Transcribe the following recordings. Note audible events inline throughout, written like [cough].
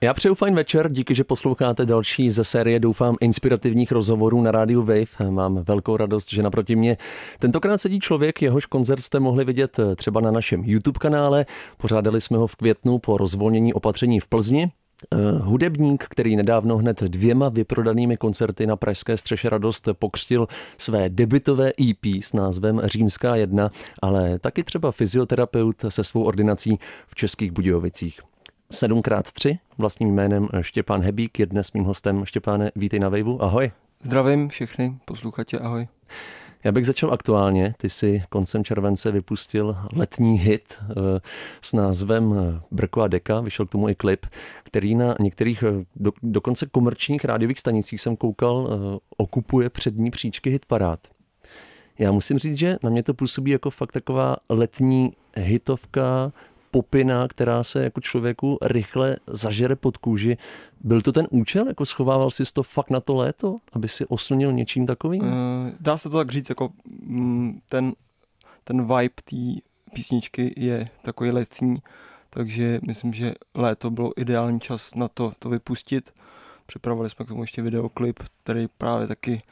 Já přeju fajn večer, díky, že posloucháte další ze série, doufám, inspirativních rozhovorů na rádiu Wave. Mám velkou radost, že naproti mě tentokrát sedí člověk, jehož koncert jste mohli vidět eh, třeba na našem YouTube kanále. Pořádali jsme ho v květnu po rozvolnění opatření v Plzni. Eh, hudebník, který nedávno hned dvěma vyprodanými koncerty na Pražské střeše Radost pokřtil své debitové EP s názvem Římská jedna, ale taky třeba fyzioterapeut se svou ordinací v Českých Budějovicích. 7x3 vlastním jménem Štěpán Hebík je dnes mým hostem. Štěpáne, vítej na Vejvu, ahoj. Zdravím všechny posluchače, ahoj. Já bych začal aktuálně. Ty si koncem července vypustil letní hit eh, s názvem Brko a Deka. Vyšel k tomu i klip, který na některých eh, do, dokonce komerčních rádiových stanicích jsem koukal, eh, okupuje přední příčky parád. Já musím říct, že na mě to působí jako fakt taková letní hitovka popina, která se jako člověku rychle zažere pod kůži. Byl to ten účel? Jako schovával jsi to fakt na to léto, aby si oslnil něčím takovým? Eh, dá se to tak říct, jako mm, ten, ten vibe té písničky je takový letní, takže myslím, že léto bylo ideální čas na to, to vypustit. Připravovali jsme k tomu ještě videoklip, který právě taky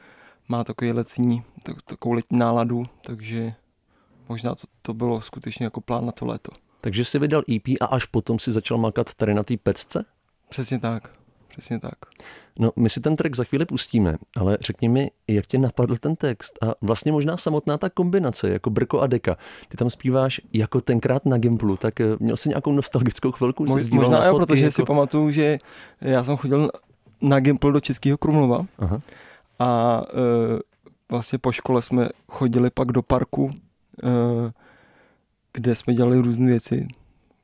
má takový letní, tak, takovou letní náladu, takže možná to, to bylo skutečně jako plán na to léto. Takže si vydal EP a až potom si začal makat tady na té pecce? Přesně tak, přesně tak. No, my si ten track za chvíli pustíme, ale řekni mi, jak tě napadl ten text a vlastně možná samotná ta kombinace, jako Brko a Deka. Ty tam zpíváš jako tenkrát na Gimplu, tak eh, měl jsi nějakou nostalgickou chvilku? Mo, možná na jo, protože jako... si pamatuju, že já jsem chodil na Gimpl do Českého Krumlova Aha. a e, vlastně po škole jsme chodili pak do parku e, kde jsme dělali různé věci.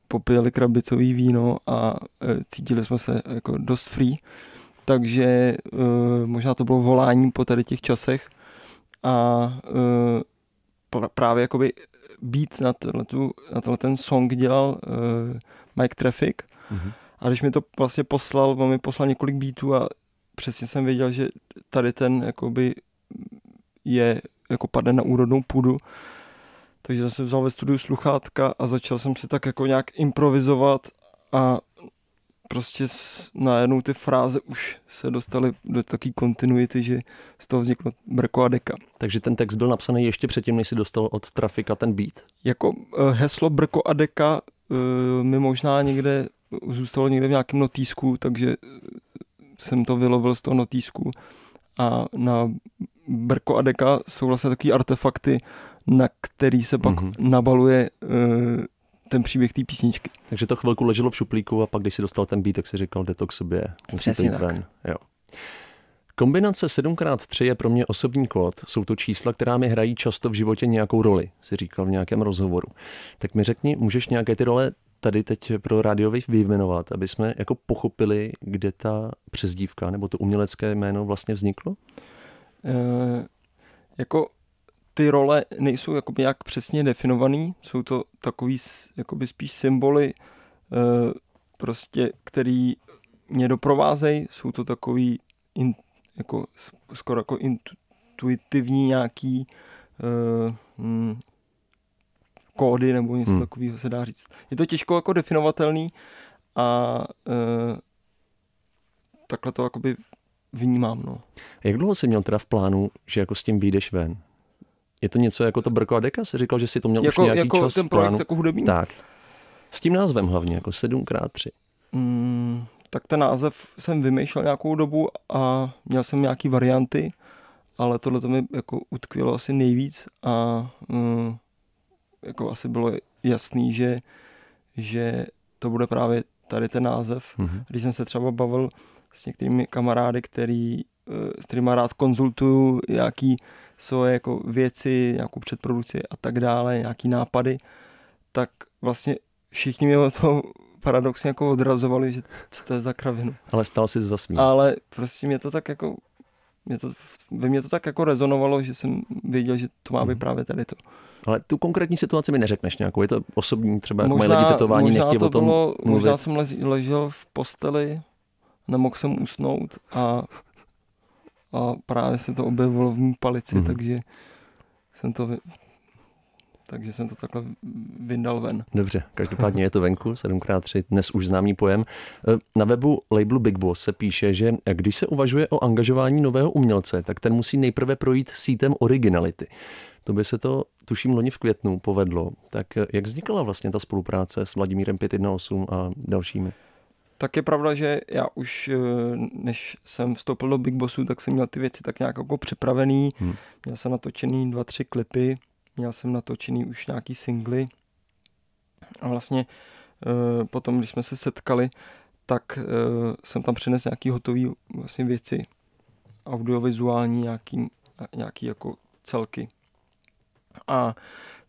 Popili krabicový víno a e, cítili jsme se jako dost free. Takže e, možná to bylo volání po tady těch časech a e, právě jakoby být na, tu, na ten song dělal Mike Traffic mm-hmm. a když mi to vlastně poslal, on mi poslal několik beatů a přesně jsem věděl, že tady ten jakoby je, jako padne na úrodnou půdu takže jsem vzal ve studiu sluchátka a začal jsem si tak jako nějak improvizovat a prostě najednou ty fráze už se dostaly do takové kontinuity, že z toho vzniklo Brko a Deka. Takže ten text byl napsaný ještě předtím, než si dostal od Trafika ten beat? Jako eh, heslo Brko a Deka eh, mi možná někde zůstalo někde v nějakém notýsku, takže eh, jsem to vylovil z toho notýsku a na Brko a Deka jsou vlastně takové artefakty, na který se pak mm-hmm. nabaluje e, ten příběh té písničky. Takže to chvilku leželo v šuplíku a pak, když si dostal ten beat, tak si říkal, jde to k sobě, musí Přesně to tak. ven. Jo. Kombinace 7x3 je pro mě osobní kód. Jsou to čísla, která mi hrají často v životě nějakou roli, si říkal v nějakém rozhovoru. Tak mi řekni, můžeš nějaké ty role tady teď pro rádiový vyjmenovat, aby jsme jako pochopili, kde ta přezdívka nebo to umělecké jméno vlastně vzniklo? E, jako ty role nejsou jakoby nějak přesně definovaný, jsou to takový jakoby spíš symboly, eh, prostě, který mě doprovázejí, jsou to takový in, jako, skoro jako intuitivní nějaký uh, hmm, kódy nebo něco hmm. takového se dá říct. Je to těžko jako definovatelný a uh, takhle to jakoby vnímám. No. Jak dlouho jsi měl teda v plánu, že jako s tím vyjdeš ven? Je to něco jako to Brko a Deka? Jsi říkal, že si to měl jako, už nějaký jako čas ten projekt plánu. jako hudební? Tak. S tím názvem hlavně, jako 7x3. Mm, tak ten název jsem vymýšlel nějakou dobu a měl jsem nějaký varianty, ale tohle to mi jako utkvělo asi nejvíc a mm, jako asi bylo jasný, že, že to bude právě tady ten název. Mm-hmm. Když jsem se třeba bavil s některými kamarády, který, eh, s kterými rád konzultuju nějaký svoje jako věci, nějakou předprodukci a tak dále, nějaký nápady, tak vlastně všichni mě to paradoxně jako odrazovali, že co to je za kravinu. Ale stál si za zasmíl. Ale prostě mě to tak jako, mě to, ve mě to tak jako rezonovalo, že jsem věděl, že to má být mhm. právě tady to. Ale tu konkrétní situaci mi neřekneš nějakou, je to osobní třeba, jak mají lidi tetování, nechtějí to o tom bylo, mluvit. Možná jsem ležel v posteli, nemohl jsem usnout a a právě se to objevilo v mý palici, mm-hmm. takže jsem to takže jsem to takhle vyndal ven. Dobře, [laughs] každopádně je to venku, 7x3, dnes už známý pojem. E, na webu labelu Big Boss se píše, že když se uvažuje o angažování nového umělce, tak ten musí nejprve projít sítem originality. To by se to, tuším, loni v květnu povedlo. Tak e, jak vznikla vlastně ta spolupráce s Vladimírem 518 a dalšími? tak je pravda, že já už, eh, než jsem vstoupil do Big Bossu, tak jsem měl ty věci tak nějak jako připravený. Hmm. Měl jsem natočený dva, tři klipy, měl jsem natočený už nějaký singly. A vlastně eh, potom, když jsme se setkali, tak eh, jsem tam přinesl nějaký hotový vlastně věci, audiovizuální nějaký, nějaký jako celky. A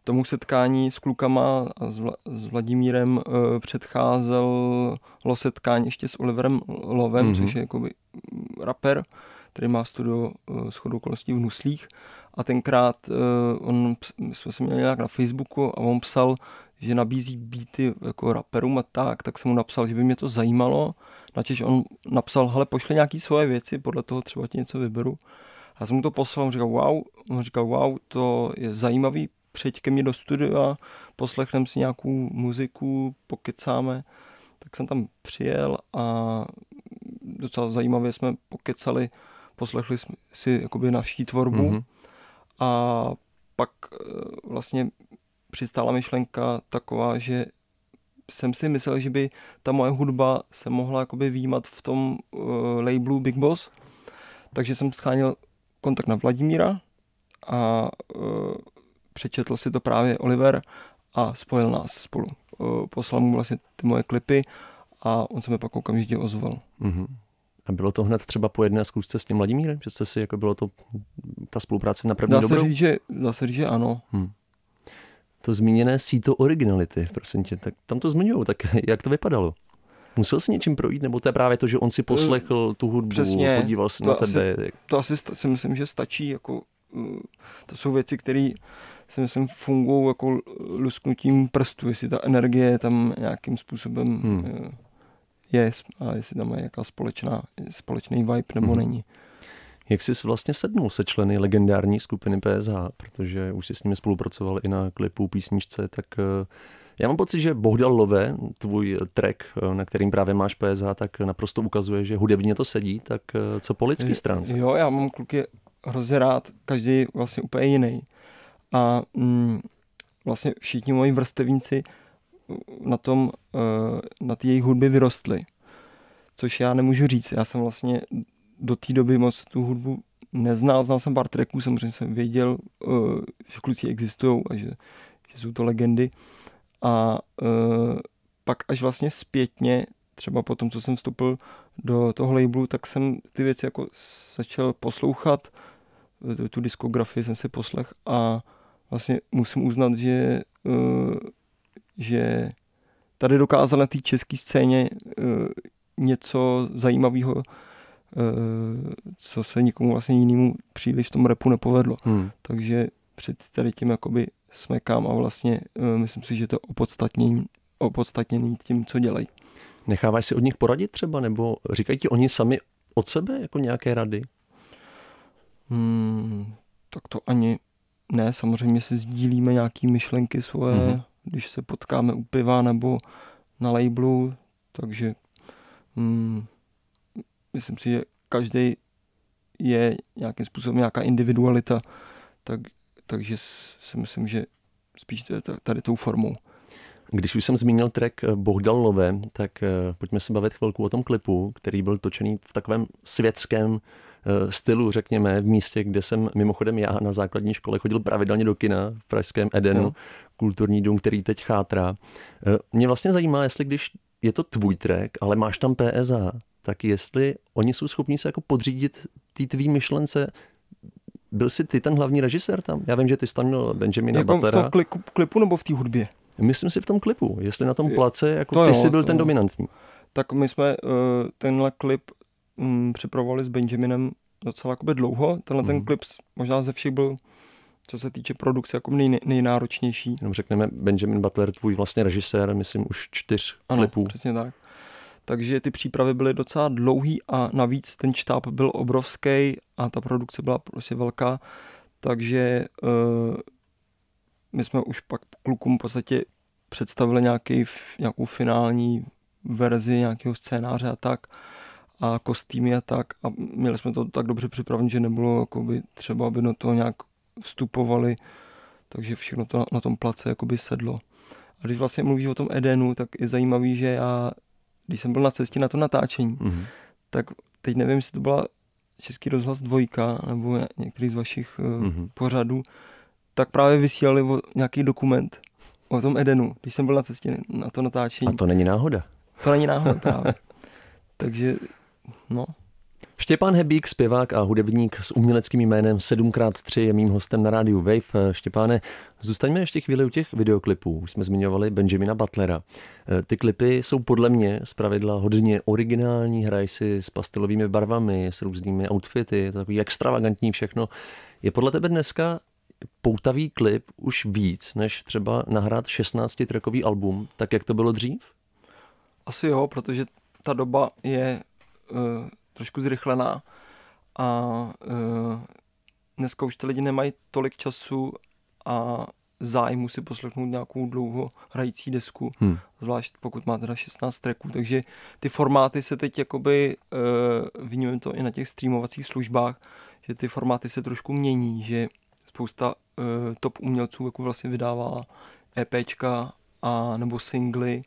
tomu setkání s klukama a s, Vla, s Vladimírem uh, eh, předcházelo setkání ještě s Oliverem Lovem, mm-hmm. což je jakoby rapper, který má studio uh, eh, schodu okolností v Nuslích. A tenkrát uh, on, my jsme se měli nějak na Facebooku a on psal, že nabízí beaty jako raperům a tak, tak jsem mu napsal, že by mě to zajímalo. Načež on napsal, hele, pošli nějaký svoje věci, podle toho třeba ti něco vyberu. A jsem mu to poslal, on říkal, wow, on říkal, wow, to je zajímavý, přijď ke mně do studia, poslechneme si nějakou muziku, pokecáme. Tak jsem tam přijel a docela zajímavě jsme pokecali, poslechli jsme si jakoby naší tvorbu mm-hmm. a pak eh, vlastně přistála myšlenka taková, že jsem si myslel, že by ta moje hudba se mohla jakoby výjímat v tom uh, labelu Big Boss, takže jsem schánil kontakt na Vladimíra a uh, přečetl si to právě Oliver a spojil nás spolu. Poslal mu vlastně ty moje klipy a on se mi pak okamžitě ozval. Mm-hmm. A bylo to hned třeba po jedné zkoušce s tím Vladimírem? Že jste si, jako bylo to, ta spolupráce na první dá dobrou? Se říct, že, dá se říct, že ano. Hmm. To zmíněné síto originality, prosím tě, tak tam to zmiňují, tak jak to vypadalo? Musel si něčím projít, nebo to je právě to, že on si eh, poslechl tu hudbu, Přesně, podíval se na tebe? to asi si myslím, že stačí, jako mm, to jsou věci, které si myslím, fungují jako lusknutím prstu, jestli ta energie tam nějakým způsobem hmm. Eh, je a jestli tam je jaká společná, společný vibe nebo hmm. není. Jak jsi vlastně sednul se členy legendární skupiny PSH, protože už jsi s nimi spolupracoval i na klipu písničce, tak eh, já mám pocit, že Bohdal Lové, tvůj track, eh, na kterým právě máš PSH, tak naprosto ukazuje, že hudebně to sedí, tak co po lidský stránce? Jo, já mám kluky hrozně rád, každý vlastně úplně jiný a mm, vlastně všichni moji vrstevníci na tom, eh, na té jejich hudby vyrostli. Což já nemůžu říct, já jsem vlastně do té doby moc tu hudbu neznal, znal jsem pár tracků, samozřejmě jsem věděl, eh, že kluci existují a že, že jsou to legendy. A eh, pak až vlastně zpětně, třeba po tom, co jsem vstoupil do toho labelu, tak jsem ty věci jako začal poslouchat, tu diskografii jsem si poslech a vlastně musím uznat, že, eh, že tady dokázal na té české scéně eh, něco zajímavého, eh, co se nikomu vlastně jinému příliš v tom repu nepovedlo. Hmm. Takže před tady tím jakoby smekám a vlastně myslím si, že to opodstatnění, opodstatněný tím, co dělají. Necháváš si od nich poradit třeba, nebo říkají ti oni sami od sebe jako nějaké rady? Hmm, tak to ani ne, samozřejmě si sdílíme nějaké myšlenky svoje, mm-hmm. když se potkáme u piva nebo na labelu, takže mm, myslím si, že každý je nějakým způsobem nějaká individualita, tak, takže si myslím, že spíš tady tou formou. Když už jsem zmínil track eh, Bohdal Love, tak eh, pojďme se bavit chvilku o tom klipu, který byl točený v takovém světském Eh, stylu, řekněme, v místě, kde jsem mimochodem já na základní škole chodil pravidelně do kina v Pražském Edenu, no. kulturní dům, který teď chátrá. Eh, mě vlastně zajímá, jestli když je to tvůj track, ale máš tam PSA, tak jestli oni jsou schopni se jako podřídit té tvý myšlence, byl jsi ty ten hlavní režisér tam? Já vím, že ty jsi tam měl Benjamina jako Batera. V tom kliku, klipu nebo v té hudbě? Myslím si v tom klipu, jestli na tom place, jako to ty jo, jsi byl ten jo. dominantní. Tak my jsme uh, tenhle klip mm, připravovali s Benjaminem docela jakoby dlouho. Tenhle mm. ten mhm. klip možná ze všech byl co se týče produkce, jako nej, nejnáročnější. Jenom řekneme, Benjamin Butler, tvůj vlastně režisér, myslím, už čtyř ano, klipů. přesně tak. Takže ty přípravy byly docela dlouhý a navíc ten štáb byl obrovský a ta produkce byla prostě velká, takže uh, my jsme už pak klukům v podstatě představili nějaký, nějakou finální verzi nějakého scénáře a tak. Uh, a kostýmy a tak a měli jsme to tak dobře připravené, že nebylo jakoby, třeba, aby na to nějak vstupovali, takže všechno to na, na tom place jakoby sedlo. A když vlastně mluvíš o tom Edenu, tak je zajímavý, že já, když jsem byl na cestě na to natáčení, mm-hmm. tak teď nevím, jestli to byla Český rozhlas dvojka nebo některý z vašich mm-hmm. pořadů, tak právě vysílali o nějaký dokument o tom Edenu, když jsem byl na cestě na to natáčení. A to není náhoda. To není náhoda právě. [laughs] Takže no, Štěpán Hebík, zpěvák a hudebník s uměleckým jménem 7x3 je mým hostem na rádiu Wave. Eh, Štěpáne, zůstaňme ještě chvíli u těch videoklipů. Už jsme zmiňovali Benjamina Butlera. Eh, ty klipy jsou podle mě zpravidla hodně originální, hrají si s pastelovými barvami, s různými outfity, je to takový extravagantní všechno. Je podle tebe dneska poutavý klip už víc, než třeba nahrát 16-trackový album, tak jak to bylo dřív? Asi jo, protože ta doba je Eh, trošku zrychlená a eh, dneska už ty lidi nemají tolik času a zájmu si poslechnout nějakou dlouho hrající desku, hmm. zvlášť pokud má teda 16 tracků, takže ty formáty se teď jakoby, uh, vnímám to i na těch streamovacích službách, že ty formáty se trošku mění, že spousta uh, top umělců jako vlastně vydává EPčka a nebo singly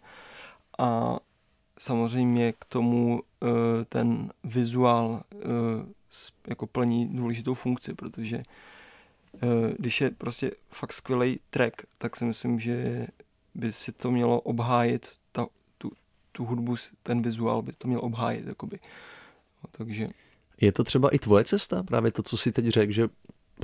a samozřejmě k tomu eh, ten vizuál eh, jako plní důležitou funkci, protože eh, když je prostě fakt skvělý track, tak si myslím, že by si to mělo obhájit, ta, tu, tu hudbu, ten vizuál by to měl obhájit. Jakoby. No, takže... Je to třeba i tvoje cesta, právě to, co si teď řekl, že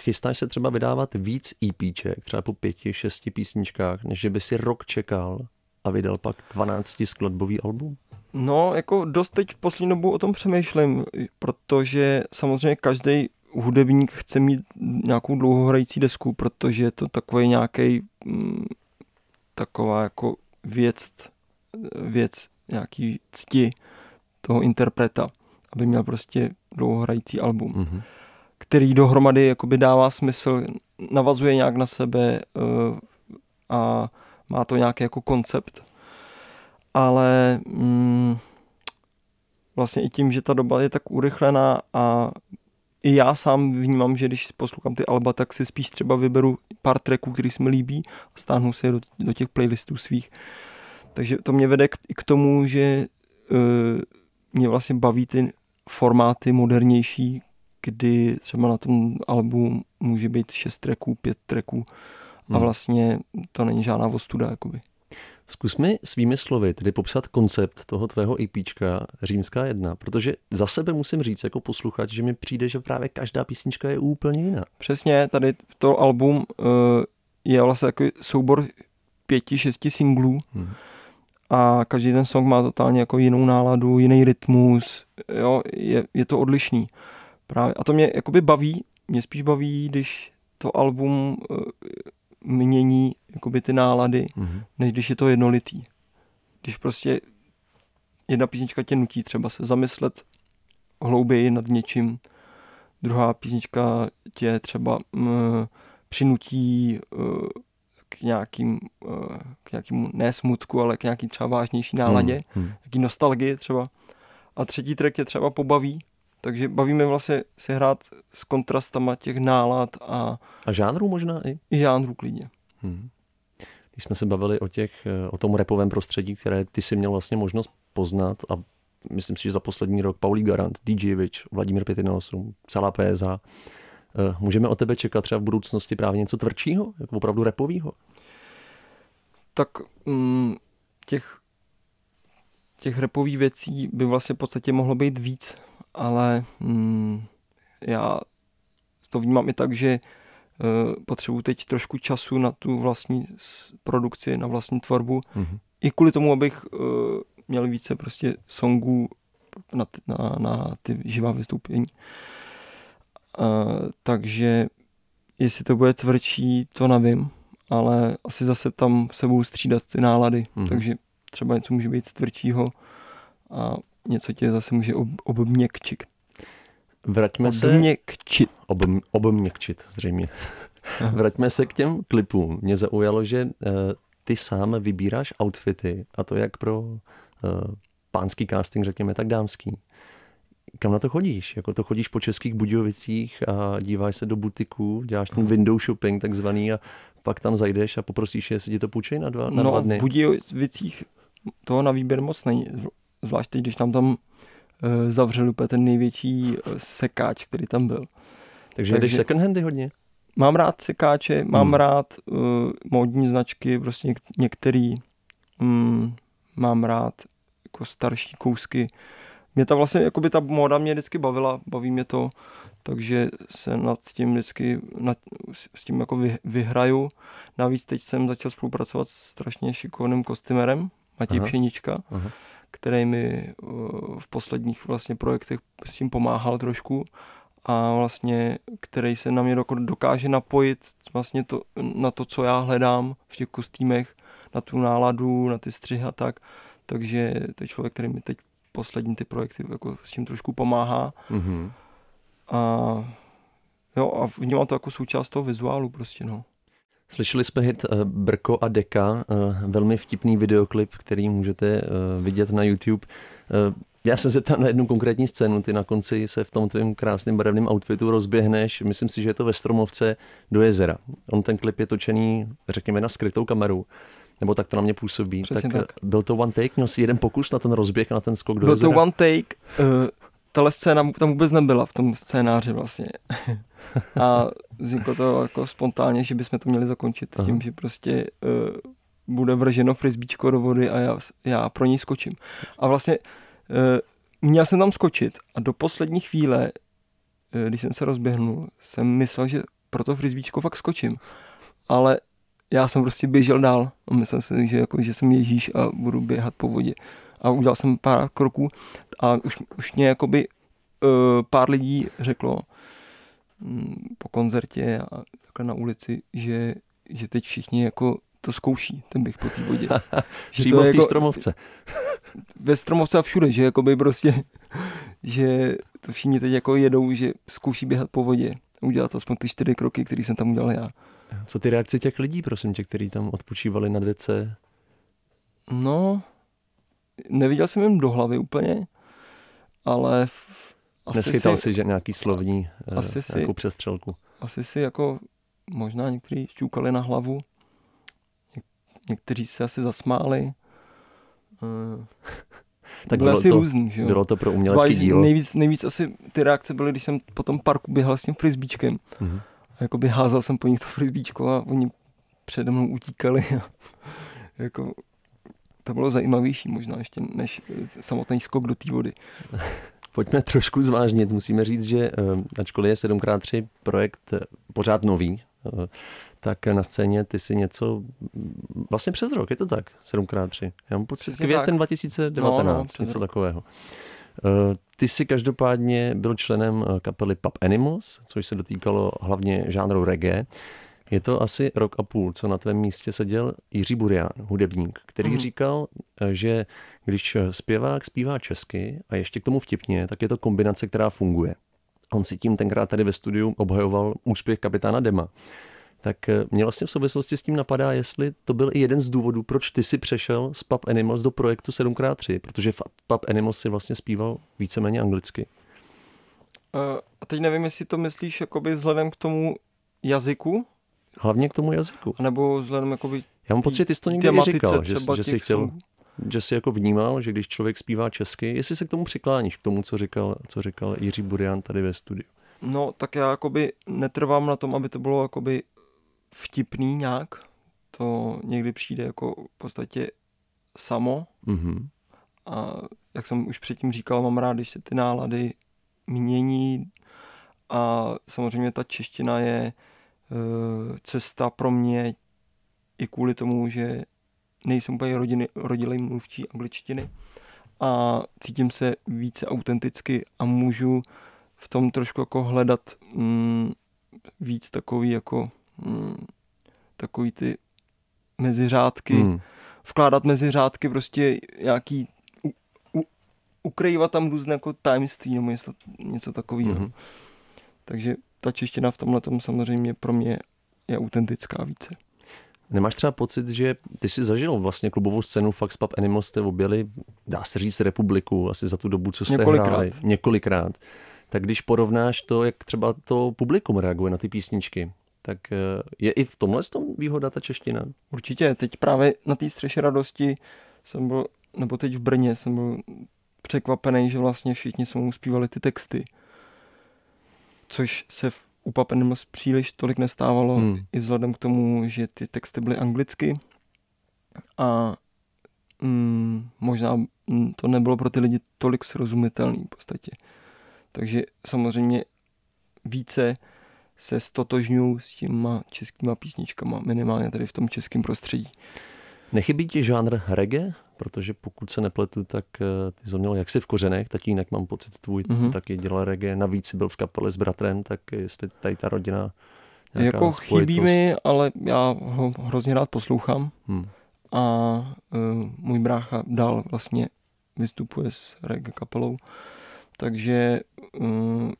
chystáš se třeba vydávat víc EPček, třeba po pěti, šesti písničkách, než že by si rok čekal a vydal pak 12 skladbový album? No, jako dost teď poslední dobou o tom přemýšlím, protože samozřejmě každý hudebník chce mít nějakou dlouhohrající desku, protože je to takový nějaký mm, taková jako věc, věc nějaký cti toho interpreta, aby měl prostě dlouhohrající album, mm-hmm. který dohromady jakoby dává smysl, navazuje nějak na sebe eh, a má to nějaký jako koncept ale mm, vlastně i tím, že ta doba je tak urychlená a i já sám vnímám, že když poslouchám ty alba, tak si spíš třeba vyberu pár tracků, který se mi líbí a stáhnu se do, do těch playlistů svých. Takže to mě vede k, k tomu, že uh, mě vlastně baví ty formáty modernější, kdy třeba na tom albu může být šest tracků, pět tracků a hmm. vlastně to není žádná ostuda. Jakoby. Zkus mi svými slovy tedy popsat koncept toho tvého IPčka e Římská jedna, protože za sebe musím říct jako posluchač, že mi přijde, že právě každá písnička je úplně jiná. Přesně, tady to album uh, je vlastně takový soubor pěti, šesti singlů hmm. a každý ten song má totálně jako jinou náladu, jiný rytmus, jo, je, je to odlišný. Právě. A to mě jakoby baví, mě spíš baví, když to album uh, mění jakoby ty nálady, mm-hmm. než když je to jednolitý. Když prostě jedna písnička tě nutí třeba se zamyslet hlouběji nad něčím, druhá písnička tě třeba mm, přinutí e, k, nějakým, e, k nějakým ne smutku, ale k nějaký třeba vážnější náladě, mm hmm. nějaký nostalgie třeba. A třetí track tě třeba pobaví, takže bavíme vlastně si hrát s kontrastama těch nálad a... A žánrů možná i? I žánrů klidně. Hmm když jsme se bavili o, těch, eh, o tom repovém prostředí, které ty si měl vlastně možnost poznat a myslím si, že za poslední rok Paulí Garant, DJ Witch, Vladimír 58, celá PSA. Eh, můžeme o tebe čekat třeba v budoucnosti právě něco tvrdšího, jako opravdu repového? Tak mm, těch, těch repových věcí by vlastně v podstatě mohlo být víc, ale mm, já to vnímám i tak, že Eh, potřebuji teď trošku času na tu vlastní produkci, na vlastní tvorbu. Mm-hmm. I kvůli tomu, abych eh, měl více prostě songů na, na, na ty živá vystoupení. A, eh, takže jestli to bude tvrdší, to nevím, ale asi zase tam se budou střídat ty nálady, mm. takže třeba něco může být tvrdšího a něco tě zase může ob- obměkčit. Vraťme se... Obměkčit. Ob, obměkčit, zřejmě. [laughs] Vraťme se k těm klipům. Mě zaujalo, že uh, ty sám vybíráš outfity, a to jak pro uh, pánský casting, řekněme, tak dámský. Kam na to chodíš? Jako to chodíš po českých Budějovicích a díváš se do butiků, děláš ten mhm. window shopping takzvaný a pak tam zajdeš a poprosíš, jestli ti to půjčej na dva, na no, dva dny. v Budějovicích toho na výběr moc není, zvlášť teď, když tam tam Eh, zavřel úplně ten největší eh, sekáč, který tam byl. Takže, Takže jdeš second handy hodně? Mám rád sekáče, mám hmm. rád uh, módní značky, prostě něk- některý. Mm, mám rád jako starší kousky. Mě ta vlastně, jako by ta móda mě vždycky bavila, baví mě to, takže se nad tím vždycky, nad, s tím jako vy, vyhraju. Navíc teď jsem začal spolupracovat s strašně šikovným kostymerem, Matěj aha, Pšenička. Aha který mi eh, v posledních vlastně projektech s tím pomáhal trošku a vlastně, který se na mě dokáže napojit vlastně to, na to, co já hledám v těch kostýmech, na tu náladu, na ty střihy a tak. Takže to je člověk, který mi teď poslední ty projekty jako s tím trošku pomáhá. Mm-hmm. A jo, a vnímám to jako součást toho vizuálu prostě, no. Slyšeli jsme hit eh, Brko a Deka, eh, velmi vtipný videoklip, který můžete eh, vidět na YouTube. Já se zeptám na jednu konkrétní scénu, ty na konci se v tom tvém krásném barevném outfitu rozběhneš, myslím si, že je to ve Stromovce do jezera. On ten klip je točený, řekněme, na skrytou kameru, nebo tak to na mě působí. tak, tak byl to one take, měl si jeden pokus na ten rozběh, na ten skok do byl jezera? Byl to one take, uh, tahle scéna tam vůbec nebyla v tom scénáři vlastně. [laughs] A vzniklo to jako spontánně, že bychom to měli zakončit s tím, že prostě uh, bude vrženo frisbíčko do vody a já, já pro ní skočím. A vlastně uh, měl jsem tam skočit a do poslední chvíle, uh, když jsem se rozběhnul, jsem myslel, že pro to frisbíčko fakt skočím. Ale já jsem prostě běžel dál a myslel jsem, že, jako, že jsem Ježíš a budu běhat po vodě. A udělal jsem pár kroků a už, už mě jakoby uh, pár lidí řeklo, Mm, po koncertě a takhle na ulici, že, že teď všichni jako to zkouší, ten bych po té vodě. [laughs] Přímo v té jako, stromovce. [laughs] ve stromovce a všude, že jako by prostě, že to všichni teď jako jedou, že zkouší běhat po vodě udělat aspoň ty čtyři kroky, které jsem tam udělal já. Co ty reakce těch lidí, prosím tě, kteří tam odpočívali na DC? No, neviděl jsem jim do hlavy úplně, ale asi Neschytal si, si nějaký slovní, eh, asi uh, nějakou si, přestřelku? Asi si jako možná někteří šťukali na hlavu, někteří se asi zasmáli. Uh, tak bylo asi to, různý, že jo? Bylo to pro umělecký Zvlášť dílo. Nejvíc, nejvíc asi ty reakce byly, když jsem po tom parku běhal s tím frisbíčkem. Mm-hmm. A jakoby házal jsem po nich to frisbíčko a oni přede mnou utíkali. A [laughs] jako, to bylo zajímavější možná ještě než eh, samotný skok do té vody. [laughs] pojďme trošku zvážnit. Musíme říct, že eh, ačkoliv je 7x3 projekt eh, pořád nový, eh, tak na scéně ty si něco mm, vlastně přes rok, je to tak? 7x3. Já mám pocit, Přesně květen tak. 2019, no, no, něco takového. Ty jsi každopádně byl členem kapely Pub Animals, což se dotýkalo hlavně žánru reggae. Je to asi rok a půl, co na tvém místě seděl Jiří Burian, hudebník, který mm. říkal, eh, že když zpěvák zpívá česky a ještě k tomu vtipně, tak je to kombinace, která funguje. On si tím tenkrát tady ve studiu obhajoval úspěch kapitána Dema. Tak eh, mě vlastně v souvislosti s tím napadá, jestli to byl i jeden z důvodů, proč ty si přešel z Pub Animals do projektu 7x3, protože v Pub Animals si vlastně zpíval víceméně anglicky. Eh, a teď nevím, jestli to myslíš jakoby vzhledem k tomu jazyku, Hlavně k tomu jazyku. A nebo vzhledem by. Já mám pocit, ty jsi to někdy říkal, že, že jsi chtěl, že jsi jako vnímal, že když člověk zpívá česky, jestli se k tomu přikláníš, k tomu, co říkal, co říkal Jiří Burian tady ve studiu. No, tak já jakoby netrvám na tom, aby to bylo jakoby vtipný nějak. To někdy přijde jako v podstatě samo. Mm-hmm. A jak jsem už předtím říkal, mám rád, když se ty nálady mění. A samozřejmě ta čeština je Eh, cesta pro mě i kvůli tomu, že nejsem úplně rodiny, rodilej mluvčí angličtiny a cítím se více autenticky a můžu v tom trošku jako hledat mm, víc takový jako mm, takový ty meziřádky, hmm. vkládat meziřádky prostě nějaký ukrývat tam různé jako tajemství nebo něco, něco takového. Hmm. Takže ta čeština v tomhle samozřejmě pro mě je autentická více. Nemáš třeba pocit, že ty jsi zažil vlastně klubovou scénu Fax Pub Animal jste objeli, dá se říct, republiku asi za tu dobu, co jste několikrát. hráli. Několikrát. Tak když porovnáš to, jak třeba to publikum reaguje na ty písničky, tak eh, je i v tomhle tom výhoda ta čeština? Určitě, teď právě na té střeše radosti jsem byl, nebo teď v Brně jsem byl překvapený, že vlastně všichni jsme zpívali ty texty což se v u Pap příliš tolik nestávalo, hmm. i vzhledem k tomu, že ty texty byly anglicky a mm, možná to nebylo pro ty lidi tolik srozumitelný v podstatě. Takže samozřejmě více se stotožňuju s těma českýma písničkama, minimálně tady v tom českém prostředí. Nechybí ti žánr reggae? protože pokud se nepletu, tak eh, ty jsi měl jaksi v kořenech, tatínek mám pocit tvůj, mm-hmm. taky dělal reggae, navíc byl v kapele s bratrem, tak jestli tady ta rodina nějaká Jako spojitost. chybí mi, ale já ho hrozně rád poslouchám hmm. a uh, můj brácha dál vlastně vystupuje s reggae kapelou, takže um,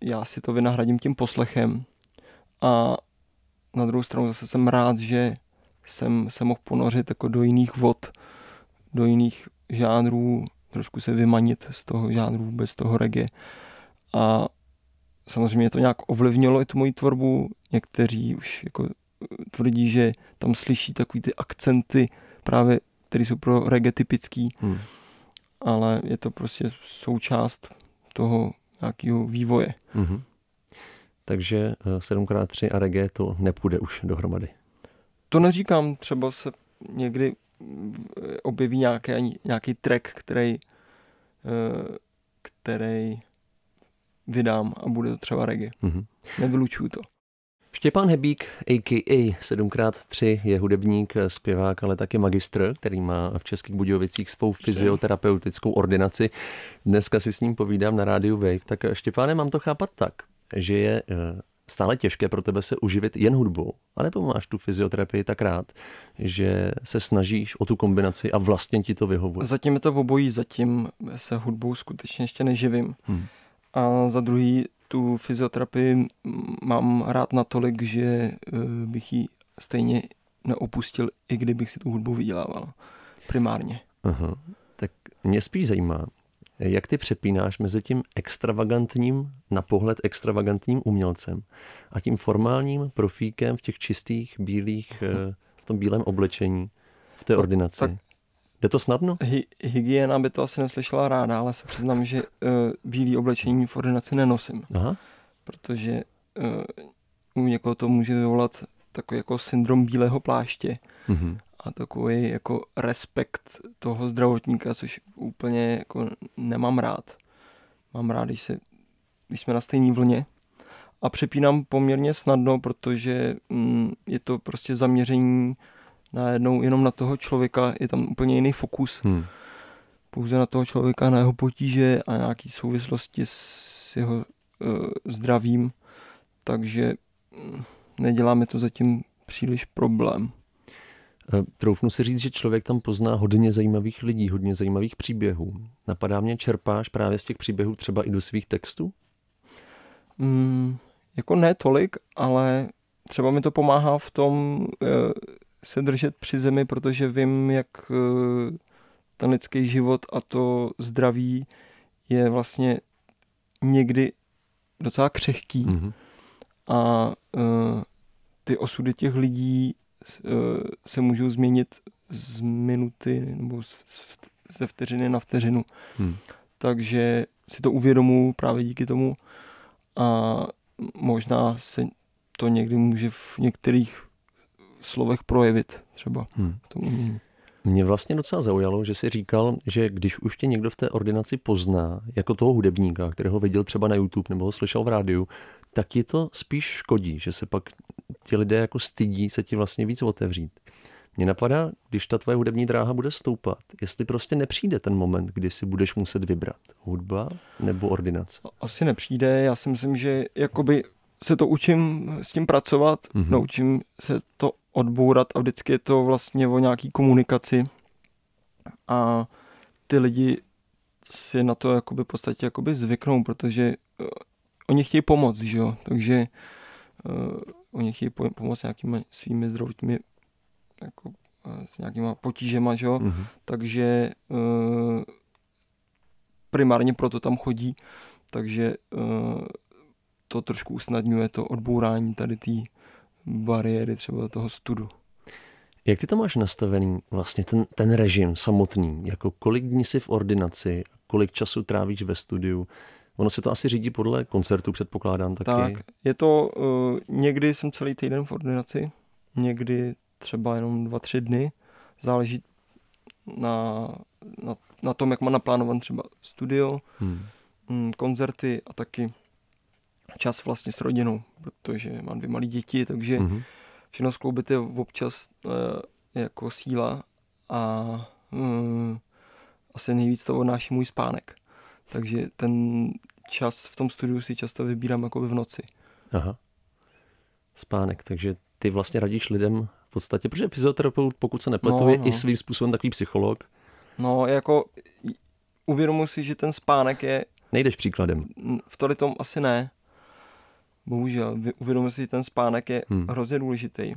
já si to vynahradím tím poslechem a na druhou stranu zase jsem rád, že jsem se mohl ponořit jako do jiných vod, do jiných žánrů, trošku se vymanit z toho žánru vůbec toho reggae. A samozřejmě to nějak ovlivnilo i tu moji tvorbu. Někteří už jako eh, tvrdí, že tam slyší takový ty akcenty právě, které jsou pro reggae typický. Hmm. Ale je to prostě součást toho nějakého vývoje. Hmm. Takže 7x3 eh, a reggae to nepůjde už dohromady. To neříkám, třeba se někdy objeví nějaký, nějaký track, který, eh, který vydám a bude to třeba reggae. Mm-hmm. Nevylučuju to. Štěpán Hebík, a.k.a. 7x3, je hudebník, zpěvák, ale taky magistr, který má v Českých Budějovicích svou fyzioterapeutickou ordinaci. Dneska si s ním povídám na rádiu Wave. Tak Štěpáne, mám to chápat tak, že je eh, stále těžké pro tebe se uživit jen hudbou? A nebo máš tu fyzioterapii tak rád, že se snažíš o tu kombinaci a vlastně ti to vyhovuje? Zatím je to v obojí, zatím se hudbou skutečně ještě neživím. Hmm. A za druhý tu fyzioterapii mám rád natolik, že eh, bych ji stejně neopustil, i kdybych si tu hudbu vydělával primárně. Aha. Tak mě spíš zajímá, jak ty přepínáš mezi tím extravagantním, na pohled extravagantním umělcem a tím formálním profíkem v těch čistých, bílých, eh, v tom bílém oblečení, v té ordinaci? Tak Jde to snadno? Hy- hygiena by to asi neslyšela ráda, ale se přiznám, že uh, bílý oblečení v ordinaci nenosím. Aha. Protože uh, u někoho to může vyvolat takový jako syndrom bílého pláště. Mm-hmm a takový jako respekt toho zdravotníka, což úplně jako nemám rád. Mám rád, když, se, když jsme na stejné vlně a přepínám poměrně snadno, protože mm, je to prostě zaměření najednou jenom na toho člověka, je tam úplně jiný fokus. Hmm. Pouze na toho člověka, na jeho potíže a nějaký souvislosti s jeho e, zdravím. Takže mm, neděláme to zatím příliš problém. Troufnu si říct, že člověk tam pozná hodně zajímavých lidí, hodně zajímavých příběhů. Napadá mě, čerpáš právě z těch příběhů třeba i do svých textů? Mm, jako ne tolik, ale třeba mi to pomáhá v tom eh, se držet při zemi, protože vím, jak eh, ten lidský život a to zdraví je vlastně někdy docela křehký. Mm-hmm. A eh, ty osudy těch lidí Eh, se můžou změnit z minuty nebo z, z, ze vteřiny na vteřinu. Hmm. Takže si to uvědomuji právě díky tomu a možná se to někdy může v některých slovech projevit třeba hmm. tom umění. Mě vlastně docela zaujalo, že si říkal, že když už tě někdo v té ordinaci pozná, jako toho hudebníka, kterého viděl třeba na YouTube nebo ho slyšel v rádiu, tak ti to spíš škodí, že se pak ti lidé jako stydí se ti vlastně víc otevřít. Mně napadá, když ta tvoje hudební dráha bude stoupat, jestli prostě nepřijde ten moment, kdy si budeš muset vybrat hudba nebo ordinace. No, asi nepřijde, já si myslím, že jakoby se to učím s tím pracovat, mm-hmm. naučím se to odbourat a vždycky je to vlastně o nějaký komunikaci a ty lidi si na to jakoby v podstatě jakoby zvyknou, protože uh, oni chtějí pomoct, že jo, takže uh, je pomoc s nějakými svými zdravotními jako, eh, s nějakýma potížema, že jo? Mm-hmm. takže e, primárně proto tam chodí, takže e, to trošku usnadňuje to odbourání tady té bariéry třeba toho studu. Jak ty to máš nastavený, vlastně ten, ten režim samotný, jako kolik dní si v ordinaci, kolik času trávíš ve studiu, Ono se to asi řídí podle koncertu, předpokládám taky. Tak, je to, uh, někdy jsem celý týden v ordinaci, někdy třeba jenom dva, tři dny, záleží na, na, na tom, jak má naplánovan třeba studio, hmm. m, mm, koncerty a taky čas vlastně s rodinou, protože mám dvě malé děti, takže hmm. všechno skloubit je občas uh, jako síla a um, asi nejvíc to odnáší můj spánek takže ten čas v tom studiu si často vybírám jako v noci. Aha. Spánek, takže ty vlastně radíš lidem v podstatě, protože fyzioterapeut, pokud se nepletu, no, je no. i svým způsobem takový psycholog. No, jako uvědomuji si, že ten spánek je... Nejdeš příkladem. V tady tom asi ne. Bohužel, uvědomuji si, že ten spánek je hmm. hrozně důležitý.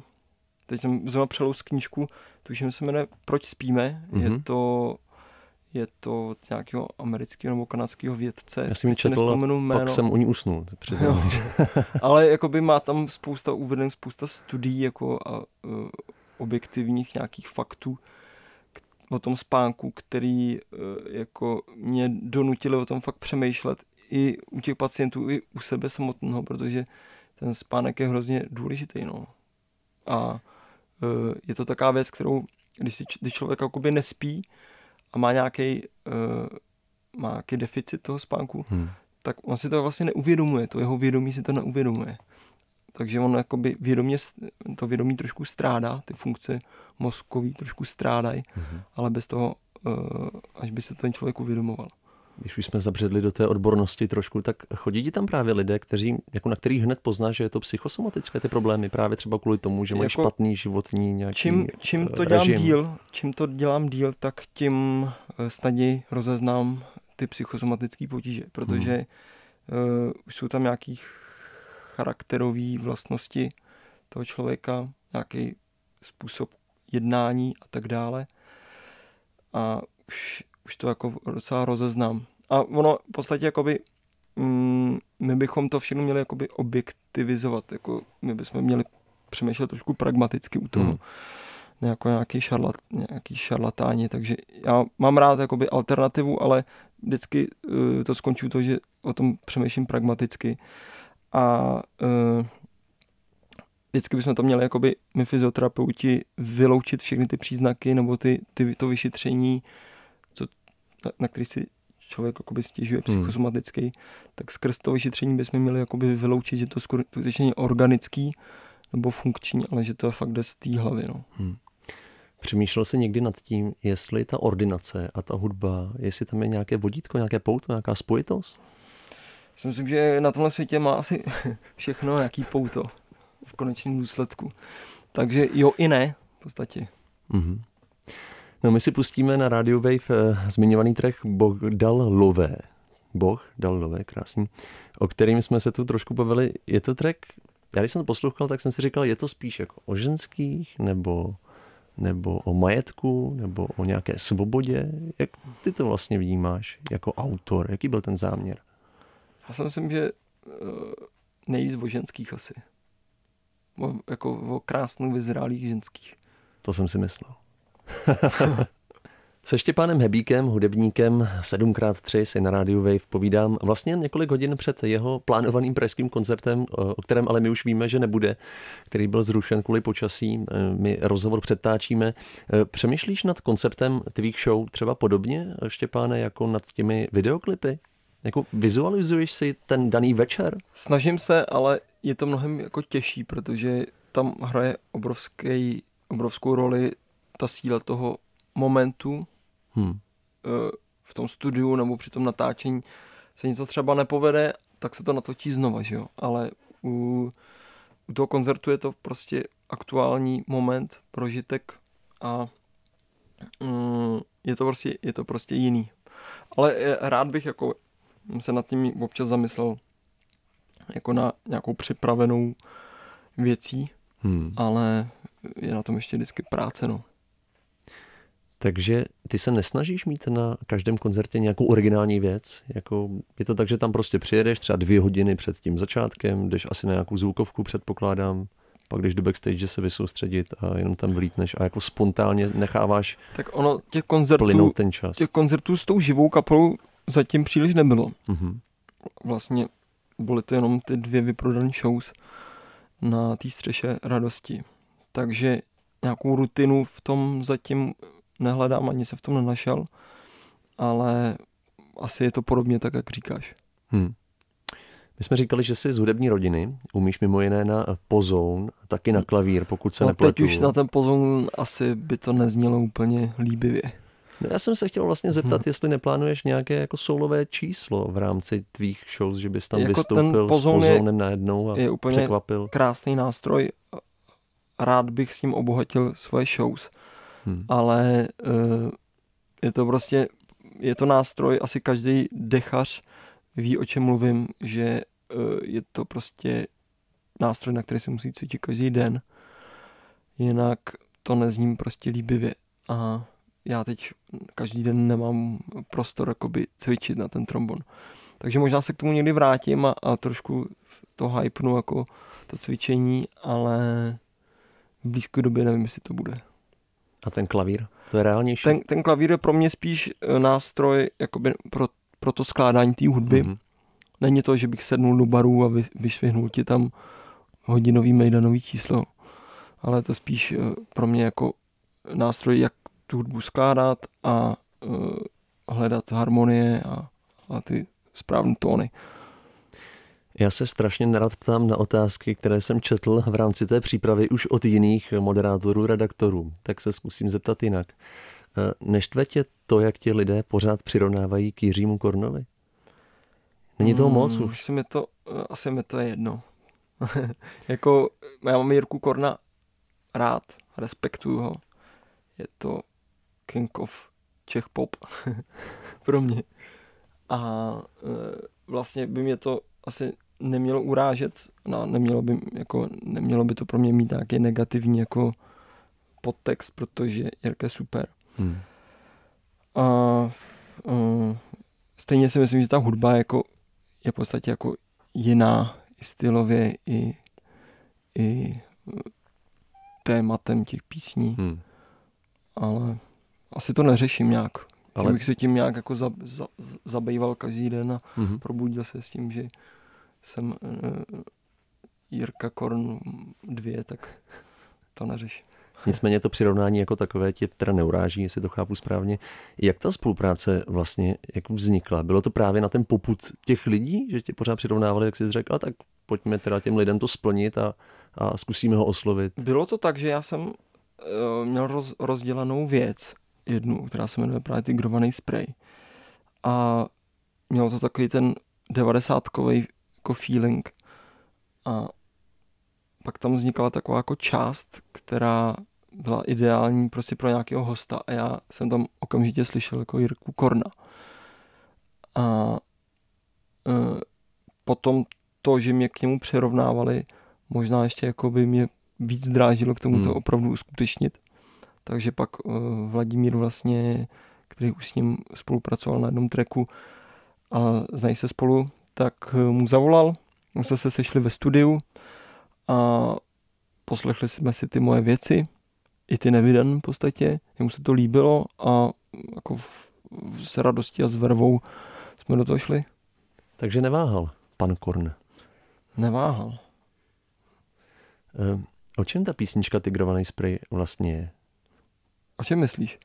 Teď jsem zrovna přelous knížku, tuším se jmenuje Proč spíme. Mm-hmm. Je mhm. to je to od nějakého amerického nebo kanadského vědce. Já jsem ji četl, jméno. pak jsem o ní usnul, přiznám. [laughs] Ale jakoby má tam spousta uveden, spousta studií jako a, e, objektivních nějakých faktů o tom spánku, který e, jako mě donutili o tom fakt přemýšlet i u těch pacientů, i u sebe samotného, protože ten spánek je hrozně důležitý. No. A e, je to taková věc, kterou když, si, když člověk jakoby nespí, a má nějaký uh, eh, má nějaký deficit toho spánku, hmm. tak on si to vlastně neuvědomuje, to jeho vědomí si to neuvědomuje. Takže on jakoby vědomě, to vědomí trošku strádá, ty funkce mozkový trošku strádají, hmm. ale bez toho, uh, až by se ten člověk uvědomoval když už jsme zabředli do té odbornosti trošku, tak chodí ti tam právě lidé, kteří, jako na kterých hned pozná, že je to psychosomatické ty problémy, právě třeba kvůli tomu, že mají jako, špatný životní nějaký čím, eh, čím to dělám režim. díl, čím to dělám díl, tak tím eh, snadně rozeznám ty psychosomatické potíže, protože hmm. uh, jsou tam nějaký charakterové vlastnosti toho člověka, nějaký způsob jednání a tak dále. A už už to jako docela rozeznám. A ono v podstatě jakoby mm, my bychom to všechno měli jakoby objektivizovat, jako my bychom měli přemýšlet trošku pragmaticky u toho. Hmm ne jako nějaký, šarlat, nějaký šarlatáni, takže já mám rád jakoby alternativu, ale vždycky uh, to skončí to, že o tom přemýšlím pragmaticky a uh, vždycky bychom to měli jakoby my fyzioterapeuti vyloučit všechny ty příznaky nebo ty, ty to vyšetření na, na který si člověk jakoby stěžuje psychosomatický, hmm. tak skrz to vyšetření bychom měli jakoby vyloučit, že to skutečně je organický nebo funkční, ale že to je fakt jde z té hlavy. No. Hmm. Přemýšlel jsi někdy nad tím, jestli ta ordinace a ta hudba, jestli tam je nějaké vodítko, nějaké pouto, nějaká spojitost? Já si myslím, že na tomhle světě má asi [laughs] všechno nějaký pouto v konečném důsledku. Takže jo i ne v podstatě. Mm-hmm. No my si pustíme na Radio Wave eh, zmiňovaný trech dal Lové. Boh, dal Lové, krásný, o kterým jsme se tu trošku bavili. Je to track, já když jsem to poslouchal, tak jsem si říkal, je to spíš jako o ženských, nebo, nebo o majetku, nebo o nějaké svobodě. Jak ty to vlastně vnímáš jako autor? Jaký byl ten záměr? Já si myslím, že eh, nejvíc o ženských asi. O, jako o krásných, vyzrálých ženských. To jsem si myslel. [laughs] Se Štěpánem Hebíkem, hudebníkem 7x3 si na Radio Wave povídám vlastně několik hodin před jeho plánovaným pražským koncertem, o kterém ale my už víme, že nebude, který byl zrušen kvůli počasí. E, my rozhovor předtáčíme. E, přemýšlíš nad konceptem tvých show třeba podobně, Štěpáne, jako nad těmi videoklipy? Jako vizualizuješ si ten daný večer? Snažím se, ale je to mnohem jako těžší, protože tam hraje obrovský, obrovskou roli ta síla toho momentu hmm. Eh, v tom studiu nebo při tom natáčení se něco třeba nepovede, tak se to natočí znova, že jo? Ale u, u toho koncertu je to prostě aktuální moment, prožitek a mm, je, to prostě, je to prostě jiný. Ale eh, rád bych jako se nad tím občas zamyslel jako na nějakou připravenou věcí, hmm. ale je na tom ještě vždycky práce, no. Takže ty se nesnažíš mít na každém koncertě nějakou originální věc? Jako, je to tak, že tam prostě přijedeš třeba dvě hodiny před tím začátkem, jdeš asi na nějakou zvukovku, předpokládám, pak když do backstage se vysoustředit a jenom tam vlítneš a jako spontánně necháváš tak ono, těch koncertů, ten čas. Těch koncertů s tou živou kapelou zatím příliš nebylo. Mm-hmm. Vlastně byly to jenom ty dvě vyprodané shows na té střeše radosti. Takže nějakou rutinu v tom zatím nehledám, ani se v tom nenašel, ale asi je to podobně tak, jak říkáš. Hmm. My jsme říkali, že jsi z hudební rodiny, umíš mimo jiné na pozoun, taky na klavír, pokud se no, nepletu. teď už na ten pozoun asi by to neznělo úplně líbivě. No, já jsem se chtěl vlastně mhm. zeptat, hmm. jestli neplánuješ nějaké jako solové číslo v rámci tvých shows, že bys tam jako vystoupil pozoun s pozounem je, najednou a je úplně překvapil. krásný nástroj. Rád bych s ním obohatil svoje shows hmm. ale eh, je to prostě, je to nástroj, asi každý dechař ví, o čem mluvím, že eh, je to prostě nástroj, na který se musí cvičit každý den. Jinak to nezním prostě líbivě. A já teď každý den nemám prostor jakoby cvičit na ten trombon. Takže možná se k tomu někdy vrátím a, a trošku to hypnu jako to cvičení, ale v blízké době nevím, jestli to bude. A ten klavír? To je reálnější? Ten, ten klavír je pro mě spíš eh, nástroj jakoby pro, pro to skládání té hudby. Mm-hmm. Není to, že bych sednul do baru a vy, vyšvihnul ti tam hodinový mejdanový číslo, ale to spíš eh, pro mě jako nástroj, jak tu hudbu skládat a uh, hledat harmonie a, a ty správné tóny. Já se strašně nerad ptám na otázky, které jsem četl v rámci té přípravy už od jiných moderátorů, redaktorů, tak se zkusím zeptat jinak. Eh, neštve tě to, jak ti lidé pořád přirovnávají k Jiřímu Kornovi? Není hmm, moc už? Asi mi to, eh, asi mi to je jedno. [laughs] jako, eh, já mám Jirku Korna rád, respektuju ho. Je to king of Czech pop [laughs] pro mě. A vlastně by mě to asi nemělo urážet, no, nemělo, by, jako, nemělo by to pro mě mít nějaký negativní jako podtext, protože Jirka je super. Hmm. A, a, stejně si myslím, že ta hudba jako, je v podstatě jako jiná i stylově, i, i tématem těch písní. Hmm. Ale asi to neřeším nějak. Ale... Že bych se tím nějak jako za, za, zabýval každý den a mm-hmm. probudil se s tím, že jsem eh, Jirka Korn 2, tak to neřeším. Nicméně to přirovnání jako takové tě teda neuráží, jestli to chápu správně. Jak ta spolupráce vlastně jak vznikla? Bylo to právě na ten poput těch lidí, že tě pořád přirovnávali, jak jsi řekla, tak pojďme teda těm lidem to splnit a, a zkusíme ho oslovit. Bylo to tak, že já jsem uh, měl roz, rozdělanou věc jednu, která se jmenuje právě tigrovaný spray. A mělo to takový ten devadesátkový jako feeling. A pak tam vznikala taková jako část, která byla ideální prostě pro nějakého hosta a já jsem tam okamžitě slyšel jako Jirku Korna. A e, potom to, že mě k němu přerovnávali, možná ještě jako by mě víc drážilo k tomu hmm. to opravdu uskutečnit. Takže pak e, Vladimír vlastně, který už s ním spolupracoval na jednom treku, a znají se spolu, tak eh, mu zavolal, my jsme se sešli ve studiu a poslechli jsme si ty moje věci, i ty neviden v podstatě, jemu se to líbilo a jako v, v, s radostí a s vervou jsme do toho šli. Takže neváhal pan Korn. Neváhal. E, o čem ta písnička Tigrovaný spray vlastně je? O čem myslíš?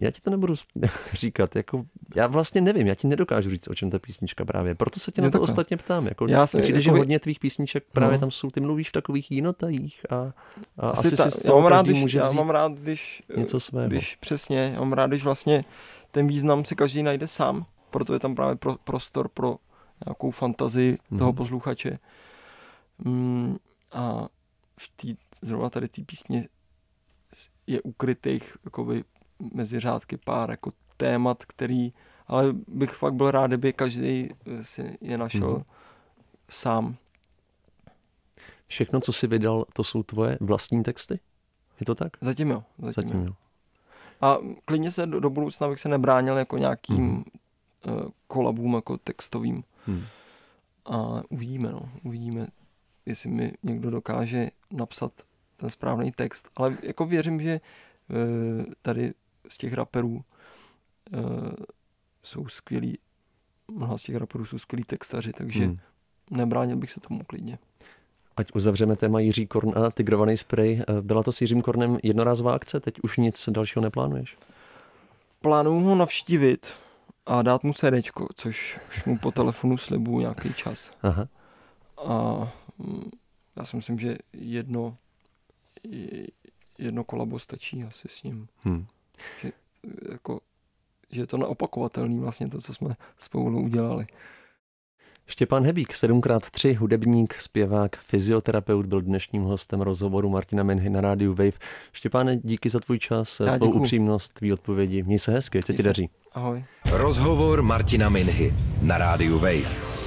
já ti to nebudu [laughs] říkat, jako já vlastně nevím, já ti nedokážu říct, o čem ta písnička právě, proto se tě na to takhle. ostatně ptám, jako já jsem, přijde, jako že by... hodně tvých písniček právě no. tam jsou, ty mluvíš v takových jinotajích a, a asi, asi ta, si já mám rád, když, může eh, já mám rád, když, něco svého. když přesně, já mám rád, když vlastně ten význam si každý najde sám, proto je tam právě pro, prostor pro nějakou fantazii mm-hmm. toho mhm. posluchače. Mm, a v té, zrovna tady té písně je ukrytých jakoby mezi řádky pár jako témat, který, ale bych fakt byl rád, kdyby každý si je našel mm-hmm. sám. Všechno, co jsi vydal, to jsou tvoje vlastní texty? Je to tak? Zatím jo. Zatím, zatím jo. A klidně se do, do budoucna bych se nebránil jako nějakým mm-hmm. uh, kolabům jako textovým. Mm. A uvidíme, no. Uvidíme, jestli mi někdo dokáže napsat ten správný text. Ale jako věřím, že uh, tady z těch raperů uh, jsou skvělí, mnoha z těch raperů jsou skvělí textaři, takže hmm. nebránil bych se tomu klidně. Ať uzavřeme téma Jiří Korn a Tigrovaný spray, eh, Byla to s Jiřím Kornem jednorázová akce? Teď už nic dalšího neplánuješ? Plánuju ho navštívit a dát mu CD, což už mu po telefonu slibuju nějaký čas. Aha. A mm, já si myslím, že jedno, jedno kolabo stačí asi s ním. Hmm. Že, jako, že je to neopakovatelný vlastně to, co jsme spolu udělali. Štěpán Hebík, 7x3, hudebník, zpěvák, fyzioterapeut, byl dnešním hostem rozhovoru Martina Menhy na rádiu Wave. Štěpáne, díky za tvůj čas, tvou upřímnost, tvý odpovědi. Měj se hezky, co ti daří. Ahoj. Rozhovor Martina Menhy na rádiu Wave.